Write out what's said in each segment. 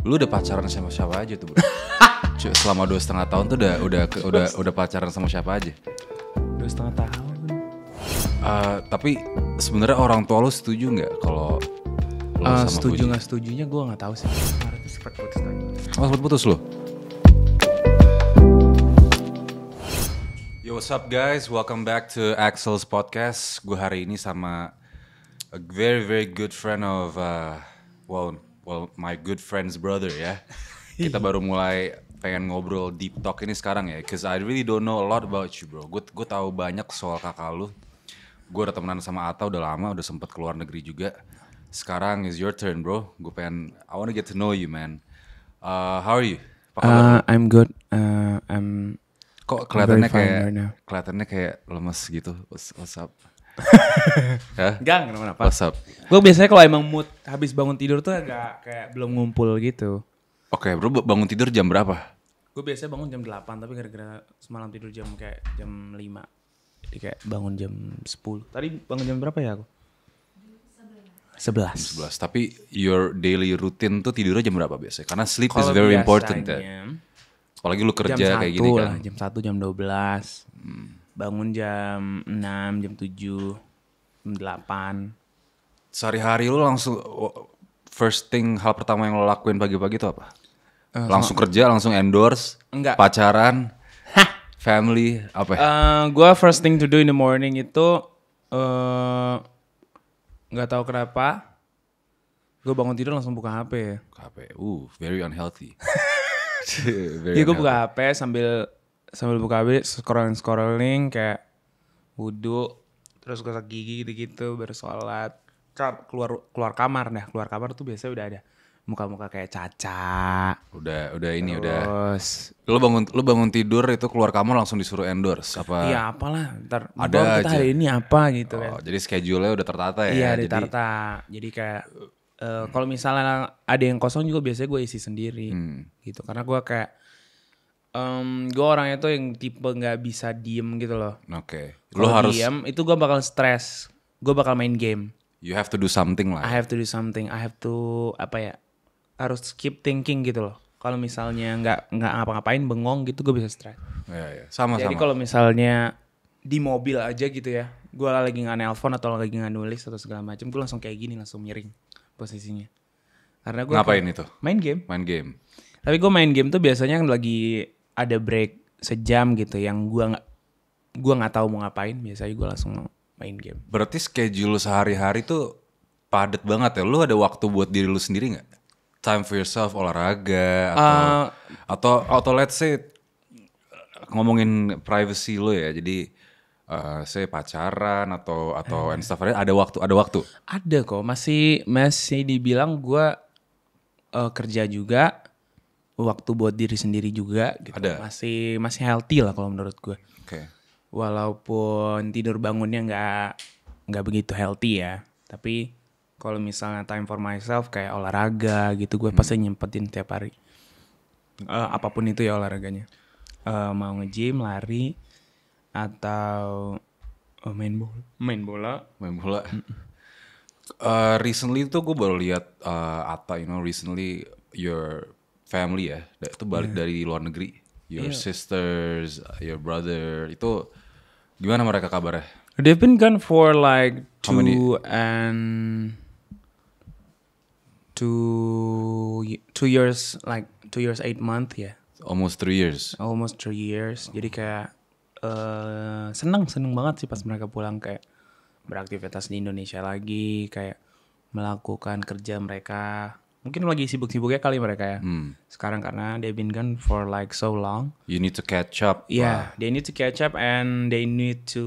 lu udah pacaran sama siapa aja tuh bro? Selama dua setengah tahun tuh udah udah udah udah pacaran sama siapa aja? Dua setengah tahun. Uh, tapi sebenarnya orang tua lu setuju nggak kalau lu uh, sama setuju nggak setujunya gue nggak tahu sih. Oh sempat putus lu? Yo what's up guys, welcome back to Axel's podcast. Gue hari ini sama a very very good friend of uh, well my good friend's brother ya. Kita baru mulai pengen ngobrol deep talk ini sekarang ya, cause I really don't know a lot about you bro. Gue gue tahu banyak soal kakak lu. Gue udah temenan sama Ata udah lama, udah sempet keluar negeri juga. Sekarang is your turn bro. Gue pengen I wanna get to know you man. Uh, how are you? Apa kabar? Uh, I'm good. Uh, I'm kok kelihatannya kayak right kelihatannya kayak lemes gitu. What's, what's up? Gang, kenapa? What's up? Gue biasanya kalau emang mood habis bangun tidur tuh agak kayak belum ngumpul gitu. Oke, okay, bro bangun tidur jam berapa? Gue biasanya bangun jam 8, tapi gara-gara semalam tidur jam kayak jam 5. Jadi kayak bangun jam 10. Tadi bangun jam berapa ya aku? 11. 11. Tapi your daily routine tuh tidurnya jam berapa biasanya? Karena sleep Kalo is very biasanya, important ya. Apalagi lu kerja jam kayak gini kan. Lah, jam 1, jam 12. Hmm bangun jam 6, jam 7, jam 8. Sehari-hari lu langsung first thing hal pertama yang lo lakuin pagi-pagi itu apa? Eh, langsung kerja, langsung endorse, enggak. pacaran, family, apa ya? Uh, gua first thing to do in the morning itu uh, nggak tahu kenapa gue bangun tidur langsung buka HP. Buka HP. Uh, very unhealthy. very ya gue buka HP sambil sambil buka HP scrolling scrolling kayak wudhu terus gosok gigi gitu-gitu bersolat sholat keluar keluar kamar dah keluar kamar tuh biasanya udah ada muka-muka kayak caca udah udah ini terus, udah lo bangun lo bangun tidur itu keluar kamar langsung disuruh endorse apa iya apalah ntar ada kita aja. hari ini apa gitu kan. oh, kan jadi schedule-nya udah tertata ya iya ditata jadi, kayak uh, kalau misalnya ada yang kosong juga biasanya gue isi sendiri hmm. gitu karena gue kayak um, gue orangnya tuh yang tipe nggak bisa diem gitu loh. Oke. Okay. Lo harus diem itu gue bakal stres. Gue bakal main game. You have to do something lah. I have to do something. I have to apa ya? Harus keep thinking gitu loh. Kalau misalnya nggak nggak ngapa-ngapain bengong gitu gue bisa stres. Iya iya. Sama Jadi sama. Jadi kalau misalnya di mobil aja gitu ya, gue lagi nggak nelpon atau lagi nggak nulis atau segala macam, gue langsung kayak gini langsung miring posisinya. Karena gue ngapain itu? Main game. Main game. Tapi gue main game tuh biasanya lagi ada break sejam gitu yang gua nggak gua nggak tahu mau ngapain biasanya gua langsung main game. Berarti schedule sehari-hari tuh padat banget ya. Lu ada waktu buat diri lu sendiri nggak? Time for yourself, olahraga atau uh, atau atau let's say ngomongin privacy lu ya. Jadi uh, eh, saya pacaran atau atau uh, stuff ada waktu ada waktu ada kok masih masih dibilang gue uh, kerja juga waktu buat diri sendiri juga gitu. Ada. Masih masih healthy lah kalau menurut gue. Oke. Okay. Walaupun tidur bangunnya nggak nggak begitu healthy ya, tapi kalau misalnya time for myself kayak olahraga gitu, gue hmm. pasti nyempetin tiap hari. Uh, apapun itu ya olahraganya. Uh, mau nge-gym, lari atau uh, main bola. Main bola. Main bola. Uh, recently tuh gue baru lihat uh, Ata, you know, recently your family ya itu balik yeah. dari luar negeri your yeah. sisters your brother itu gimana mereka kabarnya they've been gone for like two many? and two two years like two years eight month ya yeah. almost three years almost three years jadi kayak uh, eh, senang senang banget sih pas mereka pulang kayak beraktivitas di Indonesia lagi kayak melakukan kerja mereka mungkin lagi sibuk-sibuknya kali mereka ya. Hmm. Sekarang karena they've been gone for like so long. You need to catch up. Yeah, wow. they need to catch up and they need to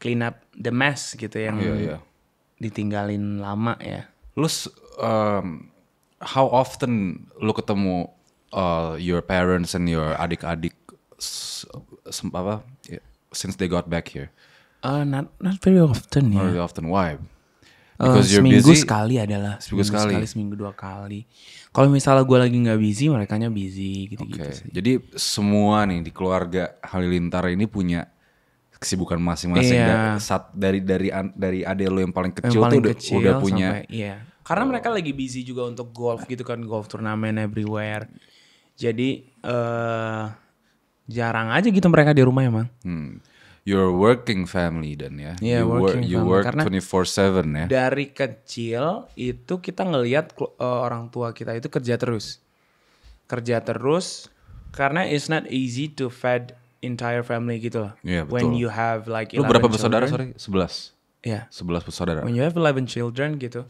clean up the mess gitu yang yeah, yeah. ditinggalin lama ya. Lu um, how often lu ketemu uh, your parents and your adik-adik apa since they got back here? Uh, not not very often. Not yeah. very often. Why? Uh, seminggu busy, sekali adalah seminggu, sekali. sekali seminggu dua kali kalau misalnya gue lagi nggak busy mereka nya busy gitu gitu okay. sih. jadi semua nih di keluarga Halilintar ini punya kesibukan masing-masing Iya. saat dari dari dari ade lo yang paling kecil yang paling tuh udah, udah punya sampai, iya. karena oh. mereka lagi busy juga untuk golf gitu kan golf turnamen everywhere jadi uh, jarang aja gitu mereka di rumah emang ya, hmm your working family dan ya. Yeah, you work, you family. work 24/7 ya. Dari kecil itu kita ngelihat uh, orang tua kita itu kerja terus. Kerja terus karena it's not easy to feed entire family gitu loh. yeah, iya, betul. When you have like Lu berapa bersaudara sorry? 11. Iya. Yeah. 11 bersaudara. When you have 11 children gitu.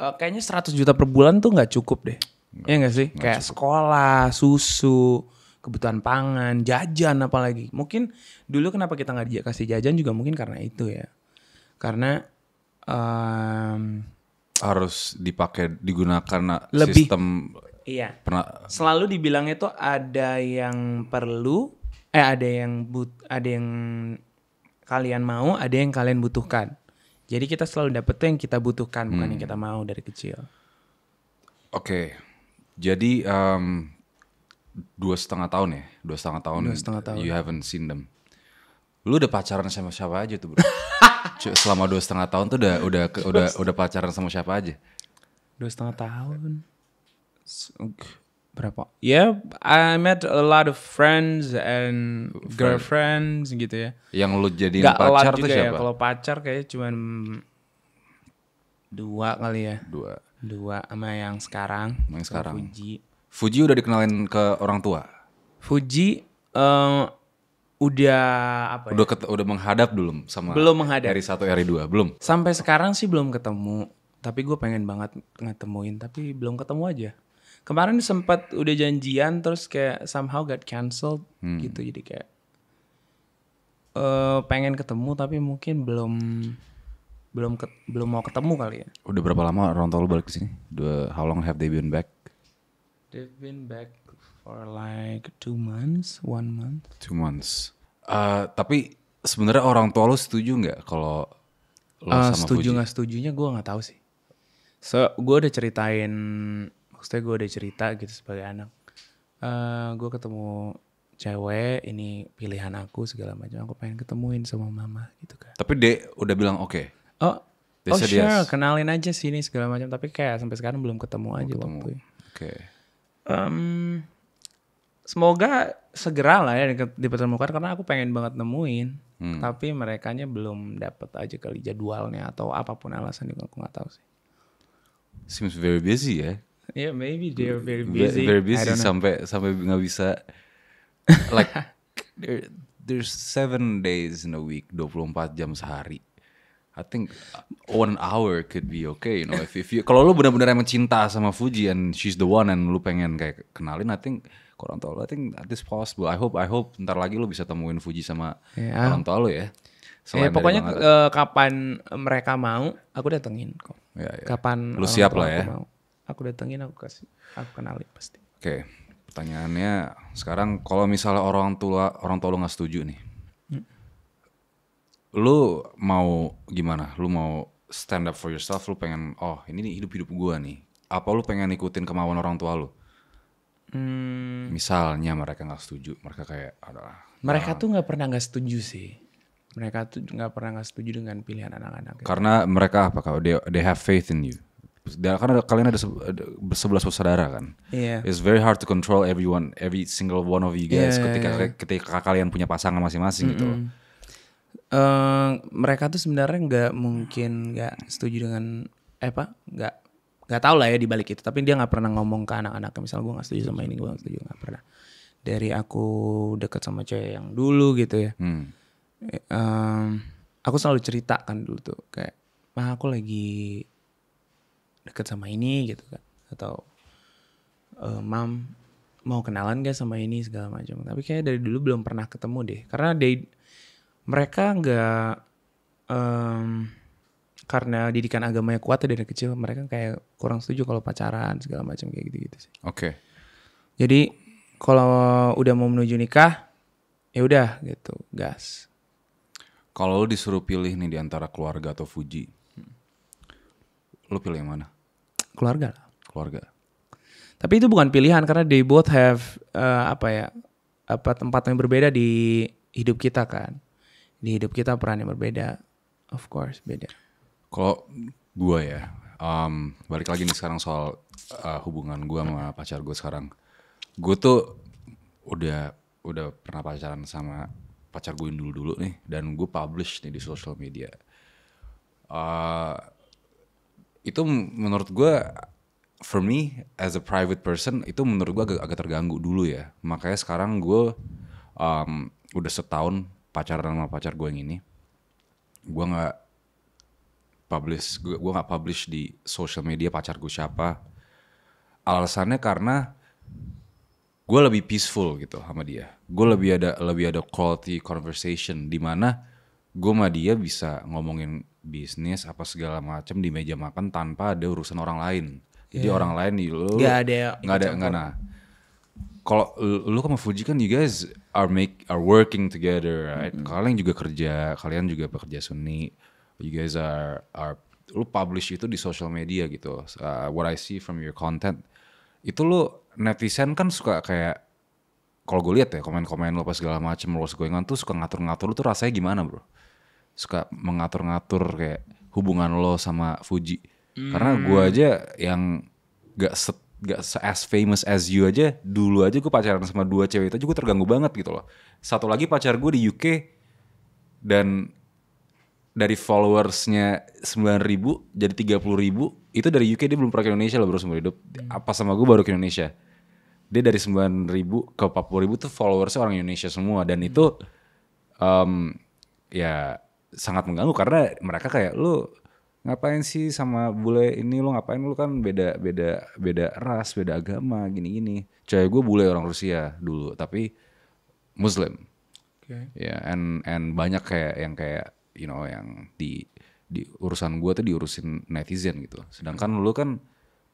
Uh, kayaknya 100 juta per bulan tuh nggak cukup deh. Iya gak sih? Gak Kayak cukup. sekolah, susu, kebutuhan pangan, jajan apalagi. Mungkin dulu kenapa kita nggak dikasih jajan juga mungkin karena itu ya. Karena um, harus dipakai digunakan lebih, sistem iya. Pernah, Selalu dibilang itu ada yang perlu, eh ada yang but, ada yang kalian mau, ada yang kalian butuhkan. Jadi kita selalu dapet yang kita butuhkan, bukan yang hmm. kita mau dari kecil. Oke, okay. jadi um, dua setengah tahun ya, dua setengah tahun. Dua setengah tahun. You haven't seen them. Lu udah pacaran sama siapa aja tuh bro? Selama dua setengah tahun tuh udah udah udah udah pacaran sama siapa aja? Dua setengah tahun. Berapa? Ya, yeah, I met a lot of friends and girlfriends gitu ya. Yang lu jadi pacar tuh ya. siapa? Ya, kalau pacar kayak cuman dua kali ya. Dua. Dua sama yang sekarang. Yang sekarang. Puji Fuji udah dikenalin ke orang tua. Fuji um, udah apa? Ya? Udah ya? udah menghadap belum sama? Belum menghadap. Dari satu hari dua belum. Sampai sekarang sih belum ketemu. Tapi gue pengen banget ngetemuin, tapi belum ketemu aja. Kemarin sempat udah janjian, terus kayak somehow got cancelled hmm. gitu. Jadi kayak uh, pengen ketemu, tapi mungkin belum belum ke, belum mau ketemu kali ya. Udah berapa lama orang tua lu balik ke sini? Dua, how long have they been back? They've been back for like two months, one month. Two months. Uh, tapi sebenarnya orang tua lo setuju nggak kalau lo uh, eh, sama setuju nggak setujunya gue nggak tahu sih. So gue udah ceritain, maksudnya gue udah cerita gitu sebagai anak. Uh, eh, gue ketemu cewek ini pilihan aku segala macam aku pengen ketemuin sama mama gitu kan tapi dek udah bilang oke okay. oh oh sure yes. kenalin aja sini segala macam tapi kayak sampai sekarang belum ketemu aja ketemu. waktu oke okay um, semoga segera lah ya dipertemukan karena aku pengen banget nemuin hmm. tapi mereka nya belum dapat aja kali jadwalnya atau apapun alasan juga aku nggak tahu sih seems very busy ya yeah maybe they are very busy very busy sampai sampai nggak bisa like there, there's seven days in a week 24 jam sehari I think uh, one hour could be okay, you know. If, if you kalau lu benar-benar emang cinta sama Fuji and she's the one and lu pengen kayak kenalin, I think orang tua lo, I think this possible. I hope, I hope ntar lagi lu bisa temuin Fuji sama yeah. orang tua lu ya. ya Selain yeah, pokoknya ke, eh, kapan mereka mau, aku datengin kok. Yeah, yeah. Kapan lu siap lah ya. Aku, mau, aku datengin, aku kasih, aku kenalin pasti. Oke, okay. pertanyaannya sekarang kalau misalnya orang tua orang tua lu nggak setuju nih, lu mau gimana? Lu mau stand up for yourself, lu pengen oh ini nih hidup-hidup gua nih. Apa lu pengen ikutin kemauan orang tua lu? Hmm. Misalnya mereka nggak setuju, mereka kayak adalah. Mereka nah, tuh nggak pernah nggak setuju sih. Mereka tuh nggak pernah nggak setuju dengan pilihan anak-anak. Gitu. Karena gitu. mereka apa kau? They, they have faith in you. Karena kalian ada, sebelas bersaudara kan. Yeah. It's very hard to control everyone, every single one of you guys yeah. Iya, ketika iya. ketika kalian punya pasangan masing-masing mm -hmm. gitu uh, mereka tuh sebenarnya nggak mungkin nggak setuju dengan eh apa nggak nggak tahu lah ya di balik itu tapi dia nggak pernah ngomong ke anak-anaknya misal gue nggak setuju sama ini gue nggak setuju nggak pernah dari aku deket sama cewek yang dulu gitu ya hmm. um, aku selalu ceritakan dulu tuh kayak mah aku lagi deket sama ini gitu kan atau uh, mam mau kenalan gak sama ini segala macam tapi kayak dari dulu belum pernah ketemu deh karena dia mereka nggak um, karena didikan agamanya kuat dari kecil mereka kayak kurang setuju kalau pacaran segala macam kayak gitu gitu sih. Oke. Okay. Jadi kalau udah mau menuju nikah ya udah gitu gas. Kalau lu disuruh pilih nih diantara keluarga atau Fuji, lo pilih yang mana? Keluarga Keluarga. Tapi itu bukan pilihan karena they both have uh, apa ya apa tempat yang berbeda di hidup kita kan di hidup kita peran yang berbeda of course beda kalau gue ya um, balik lagi nih sekarang soal uh, hubungan gue sama pacar gue sekarang gue tuh udah udah pernah pacaran sama pacar gue dulu dulu nih dan gue publish nih di social media uh, itu menurut gue for me as a private person itu menurut gue agak, agak terganggu dulu ya makanya sekarang gue um, udah setahun pacaran sama pacar gue yang ini gue nggak publish gue gue nggak publish di social media pacar gue siapa alasannya karena gue lebih peaceful gitu sama dia gue lebih ada lebih ada quality conversation di mana gue sama dia bisa ngomongin bisnis apa segala macam di meja makan tanpa ada urusan orang lain jadi yeah. orang lain di lu nggak ada nggak ada nggak nah kalau lu sama Fuji kan you guys are make are working together right mm -hmm. kalian juga kerja kalian juga bekerja seni you guys are are lu publish itu di social media gitu uh, what I see from your content itu lu netizen kan suka kayak kalau gue lihat ya komen-komen lo pas segala macem lu going on tuh suka ngatur-ngatur lo tuh rasanya gimana bro? Suka mengatur-ngatur kayak hubungan lo sama Fuji. mm. Karena gue aja yang gak set gak as famous as you aja dulu aja gue pacaran sama dua cewek itu juga terganggu banget gitu loh satu lagi pacar gue di UK dan dari followersnya sembilan ribu jadi tiga puluh ribu itu dari UK dia belum pernah ke Indonesia loh baru seumur hidup apa sama gue baru ke Indonesia dia dari sembilan ribu ke 40 ribu tuh followersnya orang Indonesia semua dan itu um, ya sangat mengganggu karena mereka kayak lu ngapain sih sama bule ini lo ngapain lo kan beda beda beda ras beda agama gini gini cewek gue bule orang Rusia dulu tapi Muslim okay. ya yeah, and and banyak kayak yang kayak you know yang di di urusan gue tuh diurusin netizen gitu sedangkan lo kan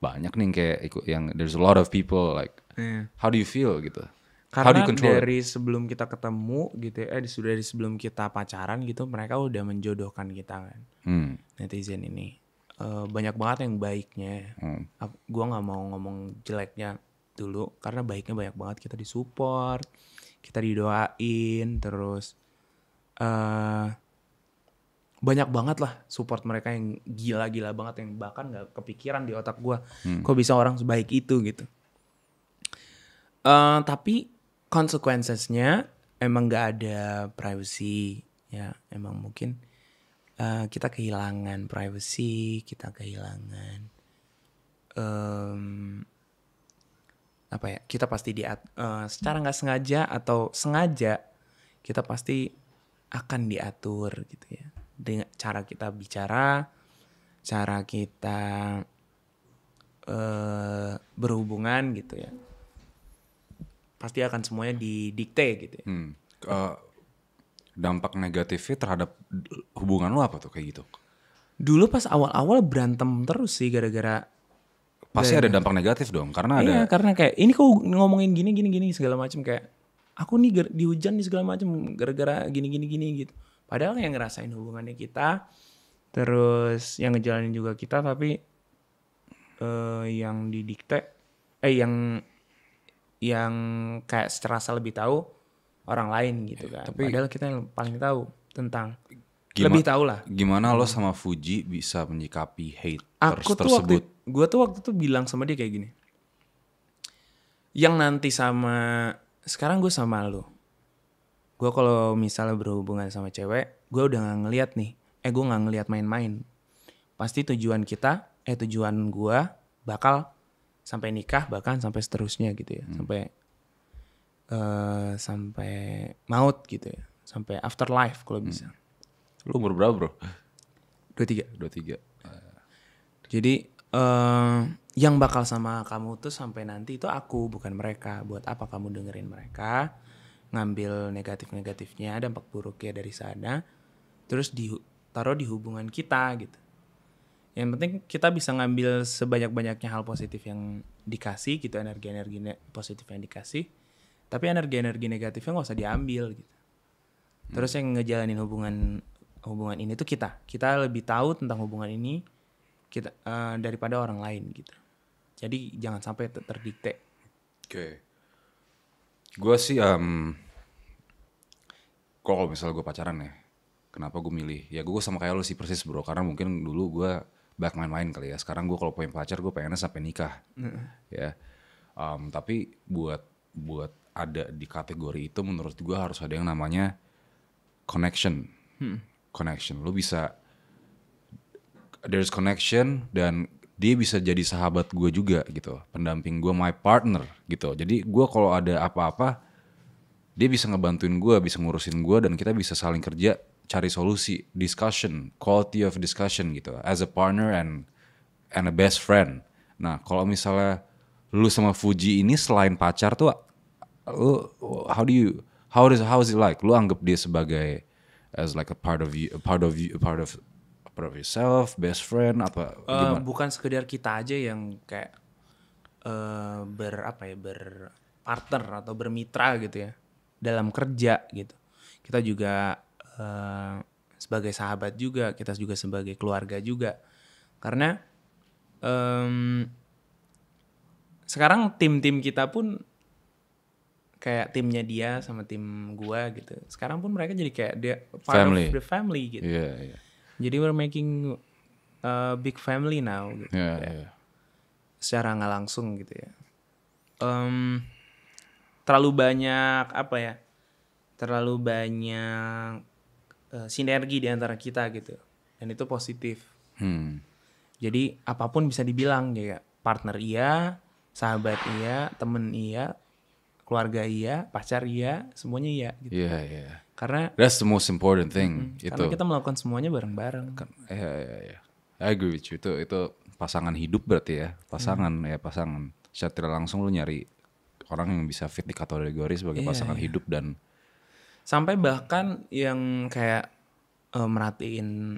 banyak nih kayak ikut yang there's a lot of people like yeah. how do you feel gitu karena dari sebelum kita ketemu gitu ya, eh, sudah dari sebelum kita pacaran gitu, mereka udah menjodohkan kita kan. Hmm. Netizen ini uh, banyak banget yang baiknya. Hmm. Gue nggak mau ngomong jeleknya dulu, karena baiknya banyak banget kita disupport, kita didoain, terus uh, banyak banget lah support mereka yang gila-gila banget yang bahkan nggak kepikiran di otak gue hmm. kok bisa orang sebaik itu gitu uh, tapi Konsekuensinya emang nggak ada privacy ya emang mungkin uh, kita kehilangan privacy kita kehilangan um, apa ya kita pasti di uh, secara nggak sengaja atau sengaja kita pasti akan diatur gitu ya dengan cara kita bicara cara kita uh, berhubungan gitu ya pasti akan semuanya didikte gitu ya. hmm. uh, dampak negatifnya terhadap hubungan lo apa tuh kayak gitu dulu pas awal-awal berantem terus sih gara-gara pasti gara ada dampak negatif dong karena iya, ada karena kayak ini kok ngomongin gini gini gini segala macam kayak aku nih hujan di segala macam gara-gara gini gini gini gitu padahal yang ngerasain hubungannya kita terus yang ngejalanin juga kita tapi uh, yang didikte eh yang yang kayak terasa lebih tahu orang lain gitu kan. Tapi, Padahal kita yang paling tahu tentang gima, lebih tahu lah. Gimana lo sama Fuji bisa menyikapi hate Aku tuh tersebut? Gue tuh waktu itu bilang sama dia kayak gini. Yang nanti sama sekarang gue sama lo. Gue kalau misalnya berhubungan sama cewek, gue udah nggak ngeliat nih. Eh gue nggak ngeliat main-main. Pasti tujuan kita, eh tujuan gue bakal sampai nikah bahkan sampai seterusnya gitu ya hmm. sampai uh, sampai maut gitu ya sampai afterlife kalau hmm. bisa hmm. lu umur berapa bro dua tiga dua tiga ah. jadi uh, yang bakal sama kamu tuh sampai nanti itu aku bukan mereka buat apa kamu dengerin mereka ngambil negatif-negatifnya dampak buruknya dari sana terus di taruh di hubungan kita gitu yang penting kita bisa ngambil sebanyak-banyaknya hal positif yang dikasih gitu energi-energi positif yang dikasih tapi energi-energi negatifnya nggak usah diambil gitu terus yang ngejalanin hubungan hubungan ini tuh kita kita lebih tahu tentang hubungan ini kita uh, daripada orang lain gitu jadi jangan sampai ter terdikte oke okay. gue sih um, kalau misal gue pacaran ya kenapa gue milih ya gue sama kayak lo sih persis bro karena mungkin dulu gue back main main kali ya. Sekarang gue kalau punya pacar gue pengennya sampai nikah. Mm. Ya. Um, tapi buat buat ada di kategori itu menurut gue harus ada yang namanya connection. Hmm. Connection. Lo bisa there's connection dan dia bisa jadi sahabat gue juga gitu, pendamping gue, my partner gitu. Jadi gue kalau ada apa-apa, dia bisa ngebantuin gue, bisa ngurusin gue dan kita bisa saling kerja cari solusi, discussion, quality of discussion gitu, as a partner and and a best friend. Nah, kalau misalnya lu sama Fuji ini selain pacar tuh, lu how do you how is how is it like? Lu anggap dia sebagai as like a part of you, a part of you, a part of a part of yourself, best friend apa uh, Bukan sekedar kita aja yang kayak uh, ber apa ya berpartner atau bermitra gitu ya dalam kerja gitu. Kita juga Eh, sebagai sahabat juga, kita juga sebagai keluarga juga. Karena um, sekarang tim-tim kita pun kayak timnya dia sama tim gua gitu. Sekarang pun mereka jadi kayak dia part family. of the family gitu. Yeah, yeah. Jadi we're making a eh, big family now gitu. Yeah, yeah. Iya. Secara nggak langsung gitu ya. Um, terlalu banyak apa ya? Terlalu banyak uh, sinergi di antara kita gitu. Dan itu positif. Hmm. Jadi apapun bisa dibilang ya, ya partner iya, sahabat iya, temen iya, keluarga iya, pacar iya, semuanya iya gitu. Iya, yeah, iya. Yeah. Karena that's the most important thing mm, itu. Karena kita melakukan semuanya bareng-bareng. Kan, iya, iya, iya. I agree with you. Itu itu pasangan hidup berarti ya. Pasangan hmm. ya pasangan. Secara tidak langsung lu nyari orang yang bisa fit di kategori sebagai yeah, pasangan yeah. hidup dan sampai bahkan yang kayak uh, merhatiin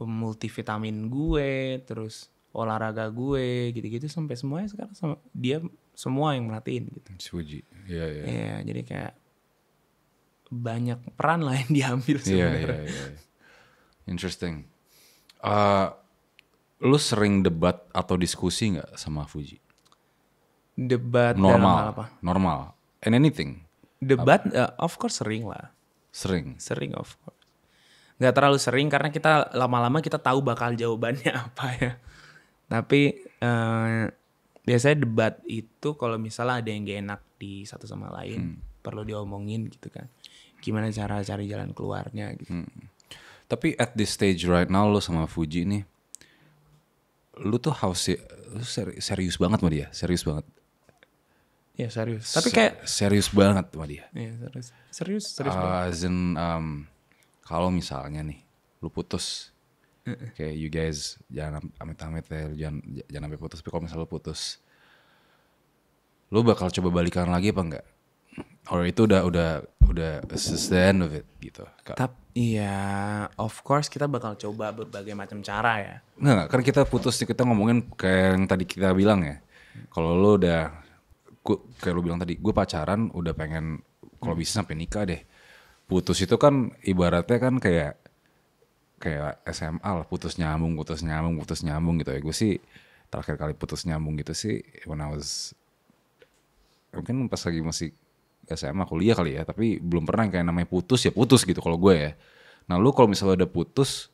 eh, multivitamin gue terus olahraga gue gitu-gitu sampai semuanya sekarang sama dia semua yang merhatiin gitu. Suji. Iya, iya. Iya, jadi kayak banyak peran lah yang diambil iya, iya, sebenarnya. Iya, iya, iya. Interesting. Uh, lu sering debat atau diskusi nggak sama Fuji? Debat normal dalam hal apa? Normal. And anything. Debat uh, of course sering lah. Sering. Sering of course. nggak terlalu sering karena kita lama-lama kita tahu bakal jawabannya apa ya. Tapi uh, biasanya debat itu kalau misalnya ada yang gak enak di satu sama lain hmm. perlu diomongin gitu kan. Gimana cara cari jalan keluarnya gitu. Hmm. Tapi at this stage right now lo sama Fuji nih lu tuh harus lo serius banget sama dia, serius banget. Iya serius. Tapi kayak serius banget sama dia. Iya serius. Serius, serius uh, banget. As um, kalau misalnya nih lu putus Oke, okay, you guys jangan amit-amit ya jangan jangan sampai putus tapi kalau misalnya lu putus lu bakal coba balikan lagi apa enggak or itu udah udah udah the end of it gitu tapi iya of course kita bakal coba berbagai macam cara ya nggak kan kita putus kita ngomongin kayak yang tadi kita bilang ya kalau lu udah gue kayak lu bilang tadi, gue pacaran udah pengen kalau bisa sampai nikah deh. Putus itu kan ibaratnya kan kayak kayak SMA lah, putus nyambung, putus nyambung, putus nyambung gitu ya. Gue sih terakhir kali putus nyambung gitu sih when I was mungkin pas lagi masih SMA kuliah kali ya tapi belum pernah kayak namanya putus ya putus gitu kalau gue ya nah lu kalau misalnya udah putus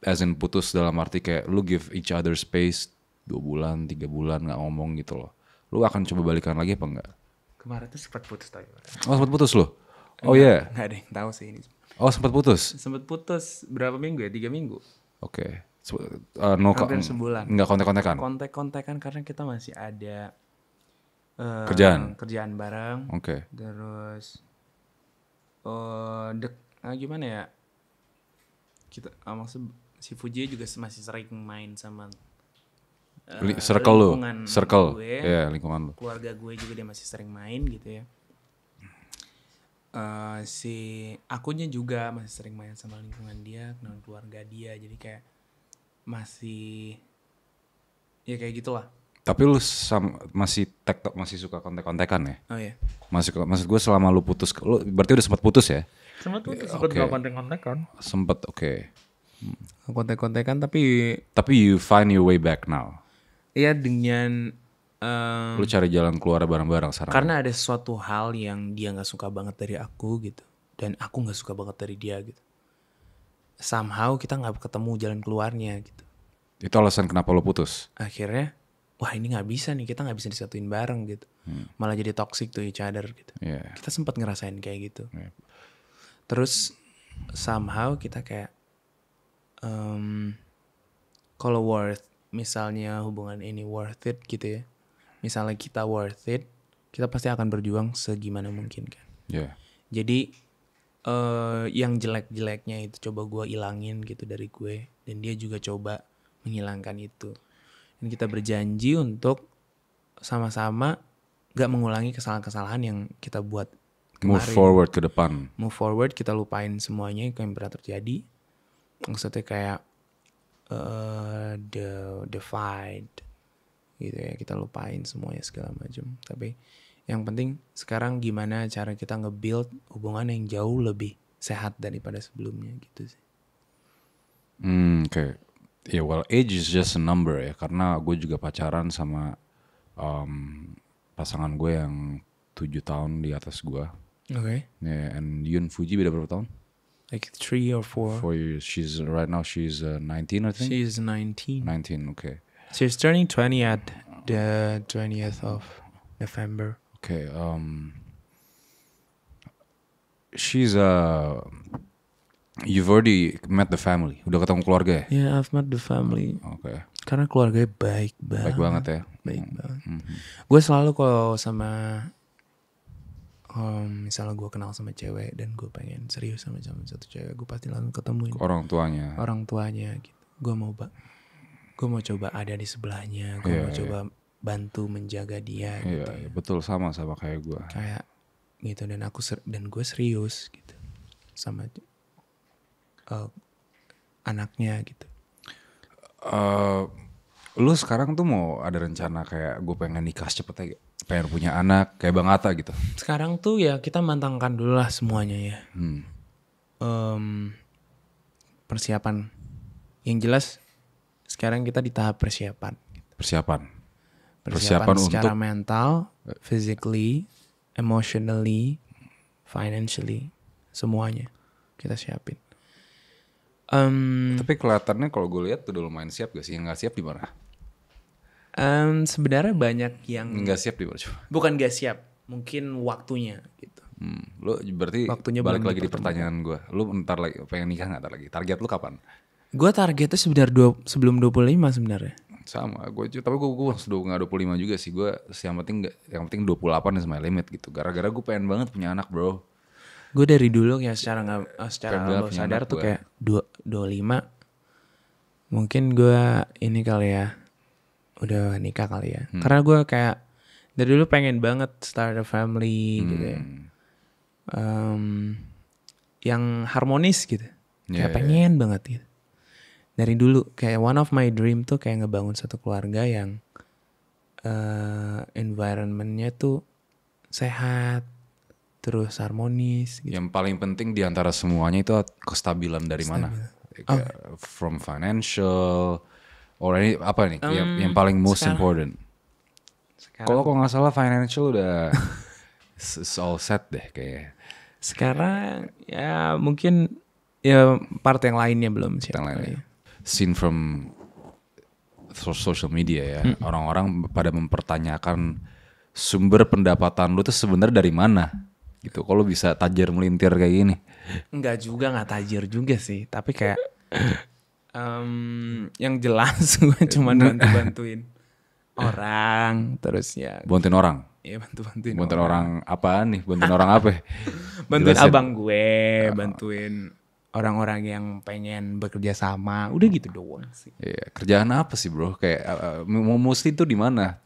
as in putus dalam arti kayak lu give each other space dua bulan tiga bulan nggak ngomong gitu loh lu akan coba balikan lagi apa enggak? Kemarin tuh sempat putus tau Oh sempat putus lo? Oh iya? Yeah. Enggak ada yang tahu sih ini. Oh sempat putus? Sempat putus berapa minggu ya? Tiga minggu. Oke. Okay. Uh, eh, no Hampir sebulan. Enggak kontak kontekan kontak kontekan karena kita masih ada uh, kerjaan kerjaan bareng. Oke. Okay. Terus uh, dek, uh, gimana ya? Kita uh, maksud si Fuji juga masih sering main sama Eh, Li circle lu, circle, gue, yeah, lingkungan lu. Keluarga gue juga dia masih sering main gitu ya. Uh, si akunya juga masih sering main sama lingkungan dia, kenal keluarga dia, jadi kayak masih ya kayak gitulah. Tapi lu sam, masih tek masih suka kontek-kontekan ya? Oh iya. Masih maksud gue selama lu putus, lu berarti udah sempat putus ya? Sempat putus, sempat okay. kontek-kontekan. Sempat, oke. Okay. Hmm. Kontek-kontekan tapi tapi you find your way back now Iya dengan um, lu cari jalan keluar bareng-bareng sekarang karena ada sesuatu hal yang dia nggak suka banget dari aku gitu dan aku nggak suka banget dari dia gitu somehow kita nggak ketemu jalan keluarnya gitu itu alasan kenapa lo putus akhirnya wah ini nggak bisa nih kita nggak bisa disatuin bareng gitu hmm. malah jadi toxic to each other gitu yeah. kita sempat ngerasain kayak gitu yeah. terus somehow kita kayak um, kalau worth misalnya hubungan ini worth it gitu ya misalnya kita worth it kita pasti akan berjuang segimana mungkin kan yeah. jadi uh, yang jelek-jeleknya itu coba gue ilangin gitu dari gue dan dia juga coba menghilangkan itu dan kita berjanji untuk sama-sama gak mengulangi kesalahan-kesalahan yang kita buat kemarin. move forward ke depan move forward kita lupain semuanya yang pernah terjadi maksudnya kayak uh, the the fight gitu ya kita lupain semuanya segala macam tapi yang penting sekarang gimana cara kita nge-build hubungan yang jauh lebih sehat daripada sebelumnya gitu sih. Hmm, oke. Okay. Ya yeah, well age is just a number ya karena gue juga pacaran sama um, pasangan gue yang tujuh tahun di atas gue. Oke. Okay. Ya, yeah, and Yun Fuji beda berapa tahun? like three or four. Four years. She's right now. She's uh, nineteen, I think. She's nineteen. Nineteen. Okay. She's turning twenty at the twentieth of November. Okay. Um. She's uh. You've already met the family. Udah ketemu keluarga ya? Yeah, I've met the family. Okay. Karena keluarganya baik banget. Baik banget ya. Baik hmm. banget. Mm -hmm. Gue selalu kalau sama um, misalnya gue kenal sama cewek dan gue pengen serius sama sama satu cewek gue pasti langsung ketemu orang tuanya orang tuanya gitu gue mau gue mau coba ada di sebelahnya gue yeah, mau yeah. coba bantu menjaga dia iya, gitu yeah, betul sama sama kayak gue kayak gitu dan aku ser dan gue serius gitu sama uh, anaknya gitu uh, lu sekarang tuh mau ada rencana kayak gue pengen nikah cepet aja pengen punya anak kayak Bang Atta gitu? Sekarang tuh ya kita mantangkan dulu lah semuanya ya. Hmm. Um, persiapan. Yang jelas sekarang kita di tahap persiapan. Persiapan. Persiapan, persiapan secara untuk... mental, physically, emotionally, financially, semuanya kita siapin. Um, Tapi kelihatannya kalau gue lihat tuh udah lumayan siap gak sih? Yang gak siap di mana? Um, sebenarnya banyak yang nggak siap di Bukan nggak siap, mungkin waktunya gitu. Hmm, lu berarti waktunya balik lagi di pertanyaan gue. Lu ntar lagi pengen nikah nggak ntar lagi? Target lu kapan? Gue targetnya sebenarnya dua, sebelum 25 sebenarnya. Sama, gue tapi gue gue sudah nggak 25 juga sih. Gue yang penting gak, yang penting 28 is my limit gitu. Gara-gara gue pengen banget punya anak, Bro. Gue dari dulu ya secara nggak secara gak sadar tuh gua. kayak dua, 25 mungkin gue ini kali ya udah nikah kali ya. Hmm. Karena gue kayak dari dulu pengen banget start a family hmm. gitu ya. Um, yang harmonis gitu. Yeah, iya, iya. pengen banget gitu. Dari dulu kayak one of my dream tuh kayak ngebangun satu keluarga yang uh, environmentnya tuh sehat, terus harmonis. Gitu. Yang paling penting diantara semuanya itu kestabilan dari Stabil. mana? Oh. From financial, Or oh, ini apa nih um, yang, yang paling most sekarang. important? Kalau kok nggak salah financial udah all set deh kayak. Sekarang ya mungkin ya part yang lainnya belum sih. Yang lainnya. Iya. Scene from social media ya orang orang-orang pada mempertanyakan sumber pendapatan lu tuh sebenarnya dari mana gitu kalau bisa tajir melintir kayak gini nggak juga nggak tajir juga sih tapi kayak um, yang jelas gue cuma eh, bantu bantuin orang terus ya bantuin orang Iya bantu bantuin bantuin orang. orang apa nih bantuin orang apa bantuin Jelasin. abang gue eh, bantuin orang-orang yang pengen bekerja sama udah gitu doang sih iya kerjaan apa sih bro kayak uh, mesti itu di mana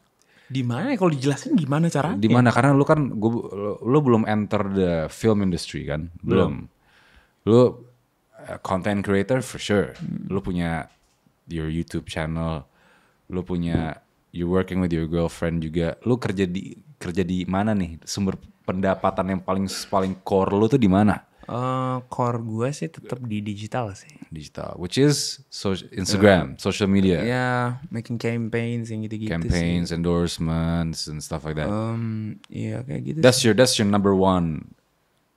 di mana kalau dijelasin gimana cara? di mana karena lu kan gue lu, lu belum enter the film industry kan belum, belum. lu content creator for sure. Hmm. Lu punya your YouTube channel, lu punya you working with your girlfriend juga. Lu kerja di kerja di mana nih? Sumber pendapatan yang paling paling core lu tuh di mana? Uh, core gue sih tetap di digital sih. Digital, which is so Instagram, yeah. social media. Yeah, making campaigns yang gitu-gitu. Campaigns, sih. endorsements, and stuff like that. Um, iya yeah, kayak gitu. That's sih. your that's your number one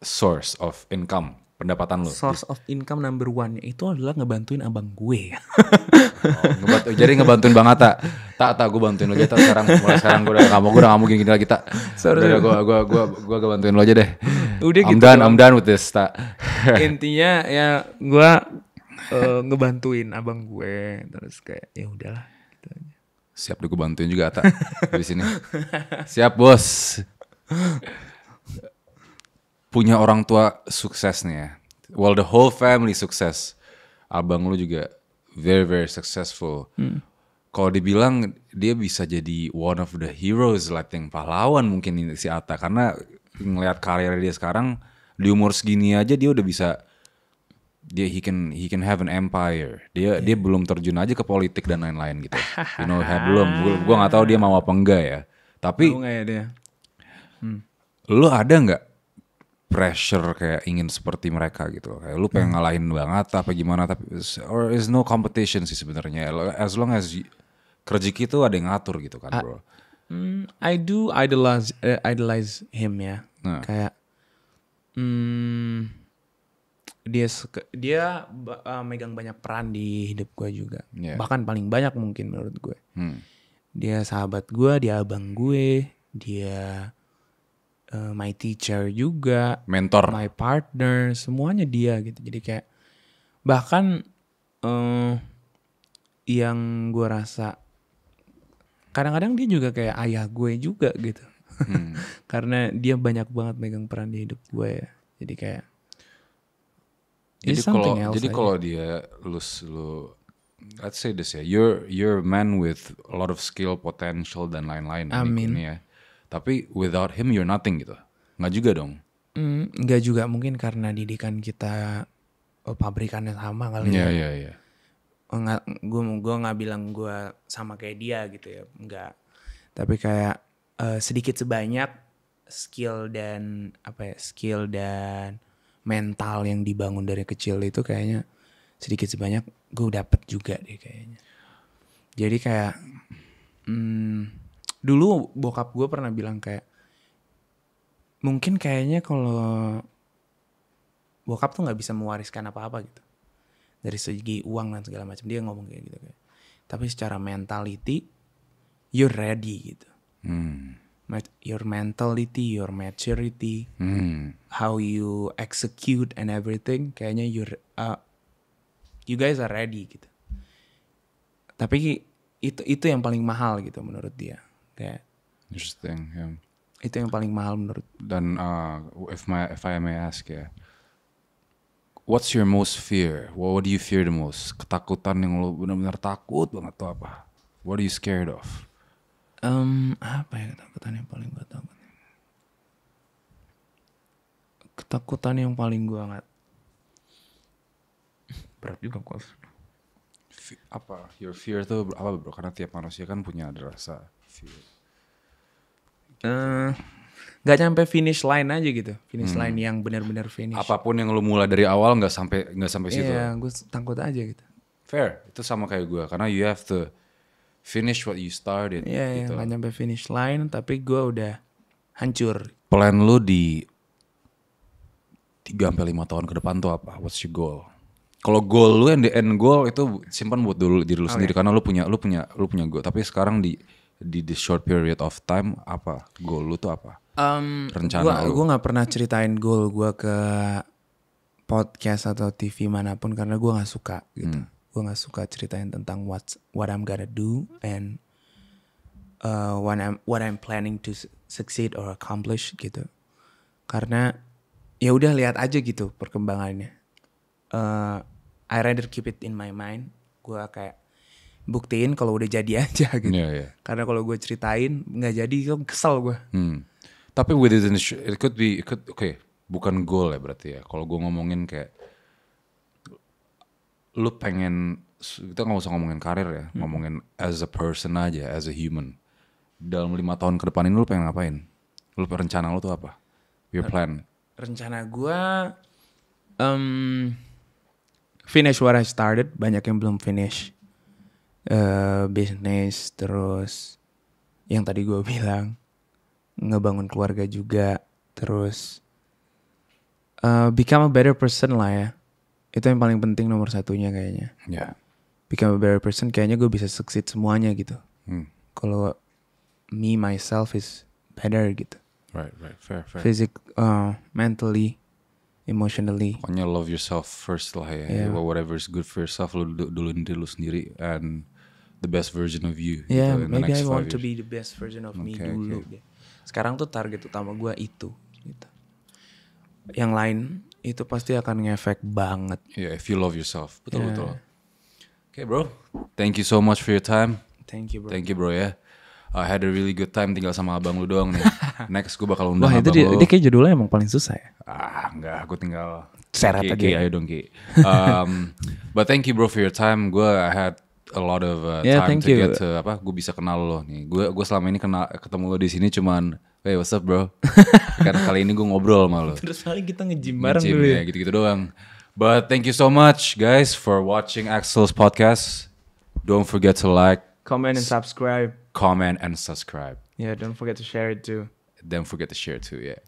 source of income pendapatan lo? Source of income number one itu adalah ngebantuin abang gue. oh, ngebantu, oh, jadi ngebantuin Bang Ata. Tak, tak, gue bantuin lo aja. Tak, sekarang mulai sekarang gue udah gak mau, gue udah gak mau gini-gini lagi, tak. Sorry. Udah, gue, gue, gue, gue, gue bantuin lo aja deh. Udah gitu I'm gitu. Done, I'm done with this, tak. Intinya ya gue uh, ngebantuin abang gue. Terus kayak, ya udahlah. Gitu Siap deh gue bantuin juga Ata di sini. Siap bos punya orang tua sukses nih ya. Well the whole family sukses. Abang lu juga very very successful. Hmm. Kalau dibilang dia bisa jadi one of the heroes, yang pahlawan mungkin si Ata karena ngelihat karir dia sekarang di umur segini aja dia udah bisa dia he can he can have an empire. Dia yeah. dia belum terjun aja ke politik dan lain-lain gitu. you know, he belum. Gue gak tahu dia mau apa enggak ya. Tapi ya Hmm. lu ada nggak pressure kayak ingin seperti mereka gitu loh. Kayak lu pengen hmm. ngalahin banget apa gimana tapi or is no competition sih sebenarnya. As long as kerja itu ada yang ngatur gitu kan, Bro. I, hmm, I do idolize uh, idolize him ya. Nah. Kayak mm, dia dia uh, megang banyak peran di hidup gue juga. Yeah. Bahkan paling banyak mungkin menurut gue. Hmm. Dia sahabat gue, dia abang gue, dia uh, my teacher juga, mentor, my partner, semuanya dia gitu. Jadi kayak bahkan uh, yang gue rasa kadang-kadang dia juga kayak ayah gue juga gitu. Hmm. Karena dia banyak banget megang peran di hidup gue ya. Jadi kayak ya jadi kalau jadi kalau dia lu lu let's say this ya, you're you're a man with a lot of skill, potential dan lain-lain. Amin. Ini, ya tapi without him you're nothing gitu. Nggak juga dong. Mm, nggak juga mungkin karena didikan kita oh, pabrikannya sama kali yeah, ya. yeah, iya, iya. oh, yeah. nggak Gue gua nggak bilang gue sama kayak dia gitu ya, nggak. Tapi kayak uh, sedikit sebanyak skill dan apa ya, skill dan mental yang dibangun dari kecil itu kayaknya sedikit sebanyak gue dapet juga deh kayaknya. Jadi kayak hmm, dulu bokap gue pernah bilang kayak mungkin kayaknya kalau bokap tuh nggak bisa mewariskan apa-apa gitu dari segi uang dan segala macam dia ngomong kayak gitu kayak tapi secara mentality you're ready gitu hmm. your mentality your maturity hmm. how you execute and everything kayaknya you're uh, you guys are ready gitu tapi itu itu yang paling mahal gitu menurut dia kayak interesting yeah. itu yang paling mahal menurut dan uh, if my if I may ask ya what's your most fear what, what do you fear the most ketakutan yang lo benar-benar takut banget atau apa what are you scared of um, apa ya ketakutan yang paling gue takut ketakutan yang paling gue nggak berat juga kok apa your fear tuh apa bro karena tiap manusia kan punya ada rasa fear uh, nggak sampai finish line aja gitu finish hmm. line yang benar-benar finish apapun yang lu mulai dari awal nggak sampai nggak sampai yeah, situ iya gue takut aja gitu fair itu sama kayak gue karena you have to finish what you started iya, iya gitu. nggak nyampe finish line tapi gue udah hancur plan lo di 3 sampai lima tahun ke depan tuh apa what's your goal kalau goal lu yang the end goal itu simpan buat dulu diri lu okay. Oh, sendiri iya. karena lu punya lu punya lu punya gue tapi sekarang di di the short period of time apa goal lu tuh apa um, rencana gua, lu gue gak pernah ceritain goal gue ke podcast atau TV manapun karena gue nggak suka gitu hmm. gue gak suka ceritain tentang what what I'm gonna do and uh, what I'm what I'm planning to succeed or accomplish gitu karena ya udah lihat aja gitu perkembangannya uh, I rather keep it in my mind gue kayak buktiin kalau udah jadi aja gitu. Yeah, yeah. Karena kalau gue ceritain nggak jadi kesel gue. Hmm. Tapi with it, it could be, it could, oke, okay. bukan goal ya berarti ya. Kalau gue ngomongin kayak lu pengen kita nggak usah ngomongin karir ya, hmm. ngomongin as a person aja, as a human. Dalam lima tahun ke depan ini lu pengen ngapain? Lu rencana lu tuh apa? Your plan? Rencana gue, um, finish what I started. Banyak yang belum finish uh, bisnis terus yang tadi gue bilang ngebangun keluarga juga terus uh, become a better person lah ya itu yang paling penting nomor satunya kayaknya yeah. become a better person kayaknya gue bisa succeed semuanya gitu hmm. kalau me myself is better gitu right right fair fair physic uh, mentally emotionally pokoknya love yourself first lah ya yeah. whatever is good for yourself lu dulu diri lu sendiri and the best version of you. Yeah, gitu, maybe I want years. to be the best version of okay, me dulu. Okay. Gitu. Sekarang tuh target utama gue itu. Gitu. Yang lain itu pasti akan ngefek banget. Yeah, if you love yourself, betul yeah. betul. Oke okay, bro, thank you so much for your time. Thank you bro. Thank you bro ya. Yeah. I had a really good time tinggal sama abang lu doang nih. Next gue bakal undang Wah, abang itu dia, lu. Dia kayak judulnya emang paling susah ya. Ah enggak, aku tinggal seret lagi. Ya. Ayo dong Ki. Um, but thank you bro for your time. Gue I had a lot of uh, yeah, time to you. get to apa gue bisa kenal lo nih. Gue gue selama ini kenal ketemu lo di sini cuman Hey, what's up bro? Karena kali ini gue ngobrol sama lo. Terus kali kita ngejim bareng dulu ya? ya. Gitu-gitu doang. But thank you so much guys for watching Axel's podcast. Don't forget to like, comment and subscribe. Comment and subscribe. Yeah, don't forget to share it too. Don't forget to share it too, yeah.